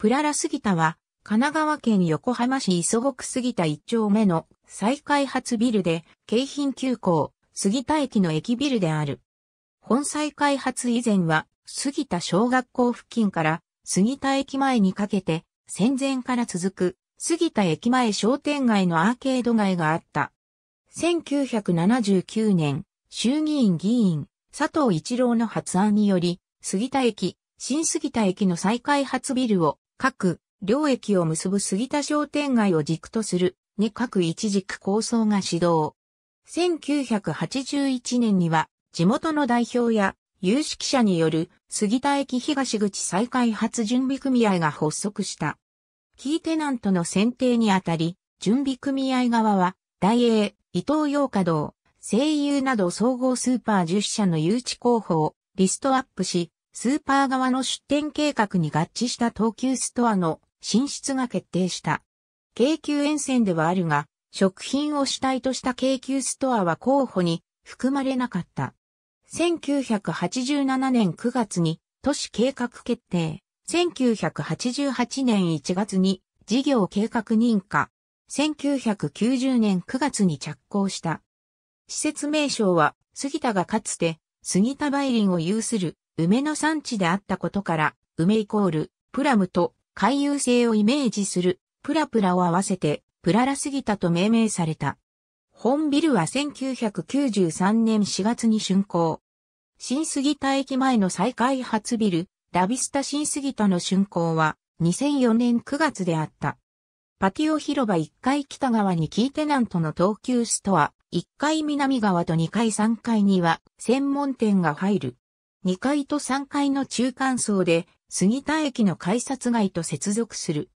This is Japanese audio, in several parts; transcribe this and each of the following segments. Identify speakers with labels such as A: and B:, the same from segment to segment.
A: プララ杉田は、神奈川県横浜市磯国杉田1丁目の再開発ビルで、京浜急行、杉田駅の駅ビルである。本再開発以前は、杉田小学校付近から杉田駅前にかけて、戦前から続く杉田駅前商店街のアーケード街があった。1979年、衆議院議員、佐藤一郎の発案により、杉田駅、新杉田駅の再開発ビルを各領域を結ぶ杉田商店街を軸とするに各一軸構想が始動。1981年には地元の代表や有識者による杉田駅東口再開発準備組合が発足した。キーテナントの選定にあたり、準備組合側は、大英、伊東洋華堂、声優など総合スーパー10社の誘致候補をリストアップし、スーパー側の出店計画に合致した東急ストアの進出が決定した。京急沿線ではあるが、食品を主体とした京急ストアは候補に含まれなかった。1987年9月に都市計画決定。1988年1月に事業計画認可。1990年9月に着工した。施設名称は杉田がかつて杉田梅林を有する梅の産地であったことから、梅イコール、プラムと、回遊性をイメージする、プラプラを合わせて、プララすぎたと命名された。本ビルは1993年4月に竣工。新杉田駅前の再開発ビル、ラビスタ新杉田の竣工は、2004年9月であった。パティオ広場1階北側にキーテナントの東急ストア、1階南側と2階3階には専門店が入る。2階と3階の中間層で、杉田駅の改札街と接続する。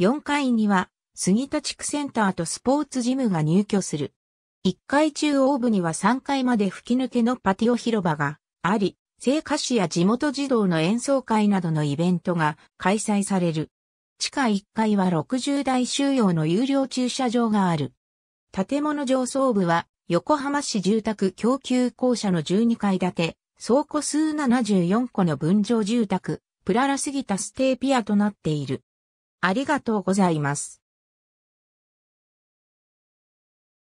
A: 4階には、杉田地区センターとスポーツジムが入居する。1階中央部には3階まで吹き抜けのパティオ広場があり、聖歌手や地元児童の演奏会などのイベントが開催される。地下1階は60台収容の有料駐車場がある。建物上層部は横浜市住宅供給公社の12階建て、倉庫数74個の分譲住宅、プララスギタステーピアとなっている。ありがとうございます。